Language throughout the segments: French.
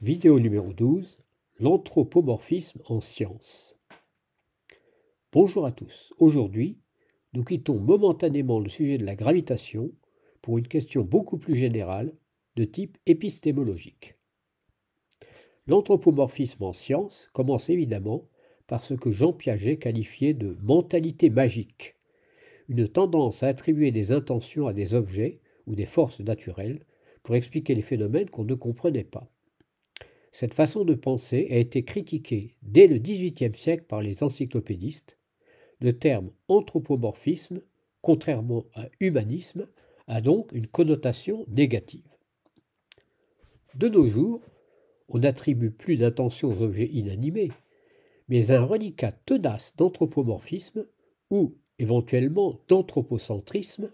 Vidéo numéro 12 L'anthropomorphisme en science. Bonjour à tous. Aujourd'hui, nous quittons momentanément le sujet de la gravitation pour une question beaucoup plus générale de type épistémologique. L'anthropomorphisme en science commence évidemment par ce que Jean Piaget qualifiait de mentalité magique, une tendance à attribuer des intentions à des objets ou des forces naturelles pour expliquer les phénomènes qu'on ne comprenait pas. Cette façon de penser a été critiquée dès le XVIIIe siècle par les encyclopédistes. Le terme anthropomorphisme, contrairement à humanisme, a donc une connotation négative. De nos jours, on n'attribue plus d'attention aux objets inanimés, mais un reliquat tenace d'anthropomorphisme ou éventuellement d'anthropocentrisme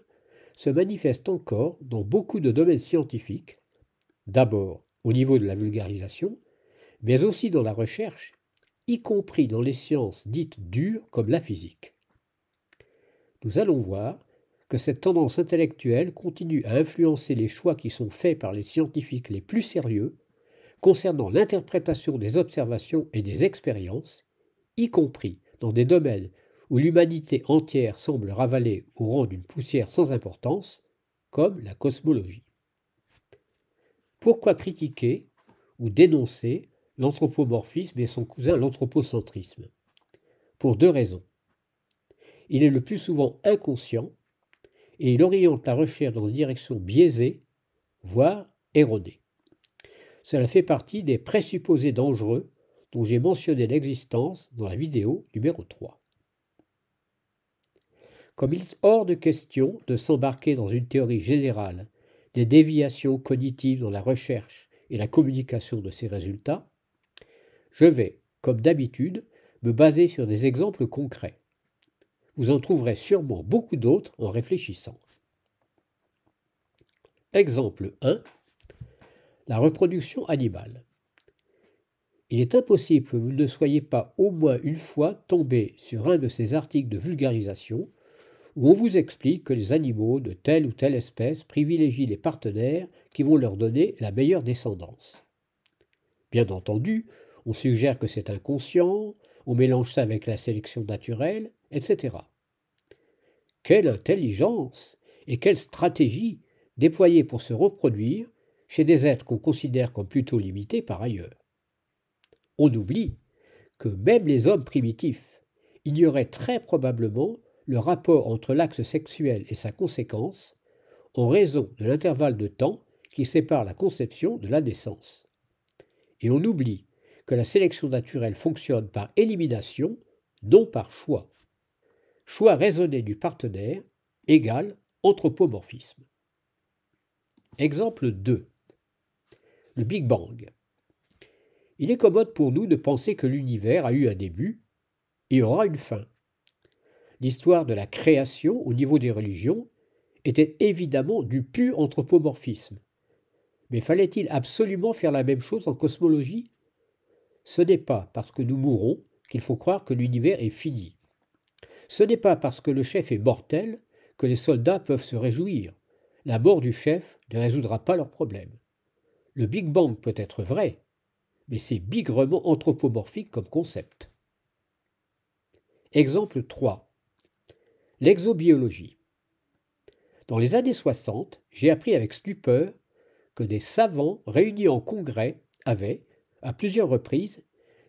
se manifeste encore dans beaucoup de domaines scientifiques, d'abord au niveau de la vulgarisation, mais aussi dans la recherche, y compris dans les sciences dites dures comme la physique. Nous allons voir que cette tendance intellectuelle continue à influencer les choix qui sont faits par les scientifiques les plus sérieux concernant l'interprétation des observations et des expériences, y compris dans des domaines où l'humanité entière semble ravaler au rang d'une poussière sans importance, comme la cosmologie. Pourquoi critiquer ou dénoncer l'anthropomorphisme et son cousin l'anthropocentrisme. Pour deux raisons. Il est le plus souvent inconscient et il oriente la recherche dans une direction biaisée, voire erronée. Cela fait partie des présupposés dangereux dont j'ai mentionné l'existence dans la vidéo numéro 3. Comme il est hors de question de s'embarquer dans une théorie générale des déviations cognitives dans la recherche et la communication de ces résultats, je vais, comme d'habitude, me baser sur des exemples concrets. Vous en trouverez sûrement beaucoup d'autres en réfléchissant. Exemple 1. La reproduction animale. Il est impossible que vous ne soyez pas au moins une fois tombé sur un de ces articles de vulgarisation où on vous explique que les animaux de telle ou telle espèce privilégient les partenaires qui vont leur donner la meilleure descendance. Bien entendu, on suggère que c'est inconscient, on mélange ça avec la sélection naturelle, etc. Quelle intelligence et quelle stratégie déployée pour se reproduire chez des êtres qu'on considère comme plutôt limités par ailleurs. On oublie que même les hommes primitifs ignoraient très probablement le rapport entre l'axe sexuel et sa conséquence en raison de l'intervalle de temps qui sépare la conception de la naissance. Et on oublie que la sélection naturelle fonctionne par élimination, non par choix. Choix raisonné du partenaire égale anthropomorphisme. Exemple 2. Le Big Bang. Il est commode pour nous de penser que l'univers a eu un début et aura une fin. L'histoire de la création au niveau des religions était évidemment du pur anthropomorphisme. Mais fallait-il absolument faire la même chose en cosmologie ce n'est pas parce que nous mourons qu'il faut croire que l'univers est fini. Ce n'est pas parce que le chef est mortel que les soldats peuvent se réjouir. La mort du chef ne résoudra pas leurs problèmes. Le Big Bang peut être vrai, mais c'est bigrement anthropomorphique comme concept. Exemple 3. L'exobiologie. Dans les années 60, j'ai appris avec stupeur que des savants réunis en congrès avaient, à plusieurs reprises,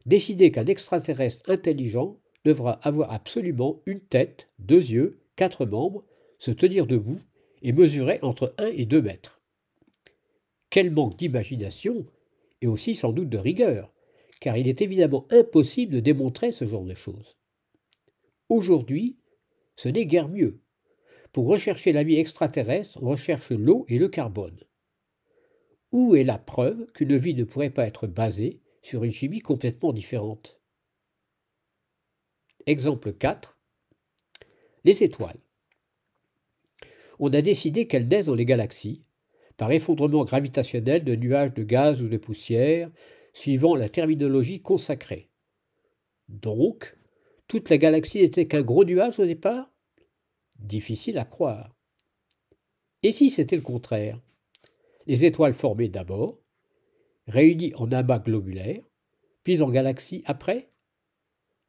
décider qu'un extraterrestre intelligent devra avoir absolument une tête, deux yeux, quatre membres, se tenir debout et mesurer entre 1 et 2 mètres. Quel manque d'imagination et aussi sans doute de rigueur, car il est évidemment impossible de démontrer ce genre de choses. Aujourd'hui, ce n'est guère mieux. Pour rechercher la vie extraterrestre, on recherche l'eau et le carbone. Où est la preuve qu'une vie ne pourrait pas être basée sur une chimie complètement différente Exemple 4. Les étoiles. On a décidé qu'elles naissent dans les galaxies, par effondrement gravitationnel de nuages de gaz ou de poussière, suivant la terminologie consacrée. Donc, toute la galaxie n'était qu'un gros nuage au départ Difficile à croire. Et si c'était le contraire les étoiles formées d'abord, réunies en amas globulaires, puis en galaxies après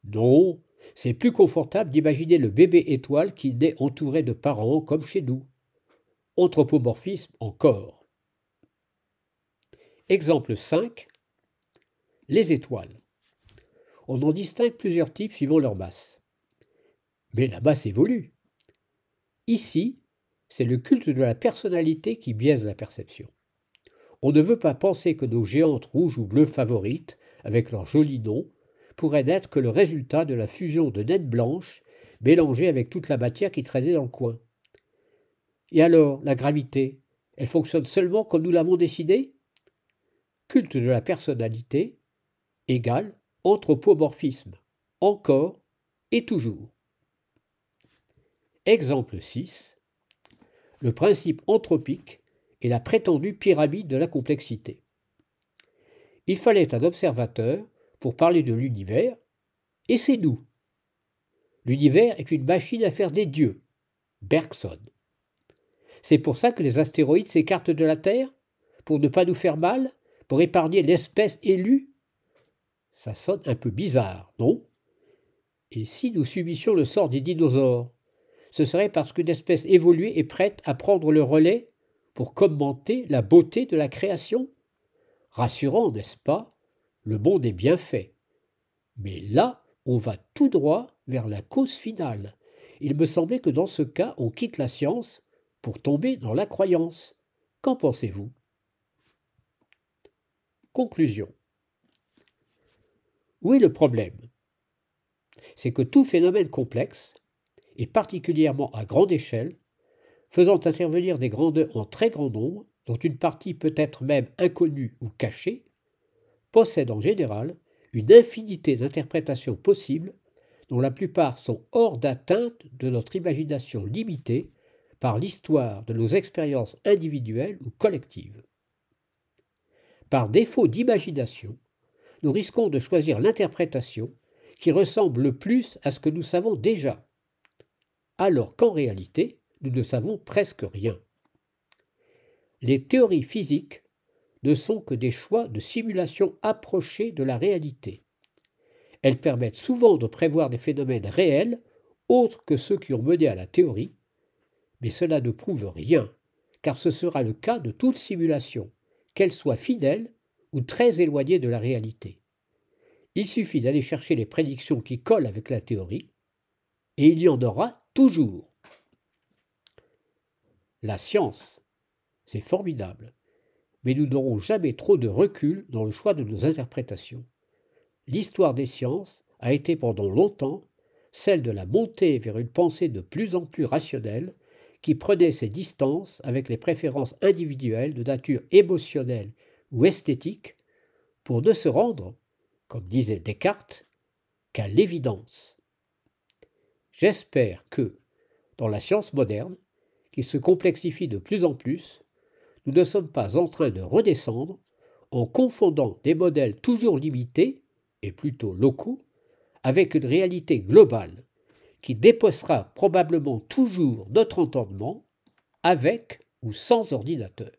Non, c'est plus confortable d'imaginer le bébé étoile qui naît entouré de parents comme chez nous. Anthropomorphisme encore. Exemple 5. Les étoiles. On en distingue plusieurs types suivant leur masse. Mais la masse évolue. Ici, c'est le culte de la personnalité qui biaise la perception. On ne veut pas penser que nos géantes rouges ou bleues favorites, avec leurs jolis noms, pourraient n'être que le résultat de la fusion de nettes blanches mélangées avec toute la matière qui traînait dans le coin. Et alors, la gravité, elle fonctionne seulement comme nous l'avons décidé Culte de la personnalité égale anthropomorphisme, encore et toujours. Exemple 6 le principe anthropique et la prétendue pyramide de la complexité. Il fallait un observateur pour parler de l'univers, et c'est nous. L'univers est une machine à faire des dieux. Bergson. C'est pour ça que les astéroïdes s'écartent de la Terre Pour ne pas nous faire mal Pour épargner l'espèce élue Ça sonne un peu bizarre, non Et si nous subissions le sort des dinosaures ce serait parce qu'une espèce évoluée est prête à prendre le relais pour commenter la beauté de la création Rassurant, n'est-ce pas Le monde est bien fait. Mais là, on va tout droit vers la cause finale. Il me semblait que dans ce cas, on quitte la science pour tomber dans la croyance. Qu'en pensez-vous Conclusion. Où est le problème C'est que tout phénomène complexe, et particulièrement à grande échelle, faisant intervenir des grandeurs en très grand nombre, dont une partie peut être même inconnue ou cachée, possède en général une infinité d'interprétations possibles dont la plupart sont hors d'atteinte de notre imagination limitée par l'histoire de nos expériences individuelles ou collectives. Par défaut d'imagination, nous risquons de choisir l'interprétation qui ressemble le plus à ce que nous savons déjà, alors qu'en réalité, nous ne savons presque rien. Les théories physiques ne sont que des choix de simulation approchées de la réalité. Elles permettent souvent de prévoir des phénomènes réels autres que ceux qui ont mené à la théorie, mais cela ne prouve rien, car ce sera le cas de toute simulation, qu'elle soit fidèle ou très éloignée de la réalité. Il suffit d'aller chercher les prédictions qui collent avec la théorie, et il y en aura toujours. La science, c'est formidable, mais nous n'aurons jamais trop de recul dans le choix de nos interprétations. L'histoire des sciences a été pendant longtemps celle de la montée vers une pensée de plus en plus rationnelle qui prenait ses distances avec les préférences individuelles de nature émotionnelle ou esthétique pour ne se rendre, comme disait Descartes, qu'à l'évidence. J'espère que, dans la science moderne, qui se complexifie de plus en plus, nous ne sommes pas en train de redescendre en confondant des modèles toujours limités, et plutôt locaux, avec une réalité globale qui dépossera probablement toujours notre entendement avec ou sans ordinateur.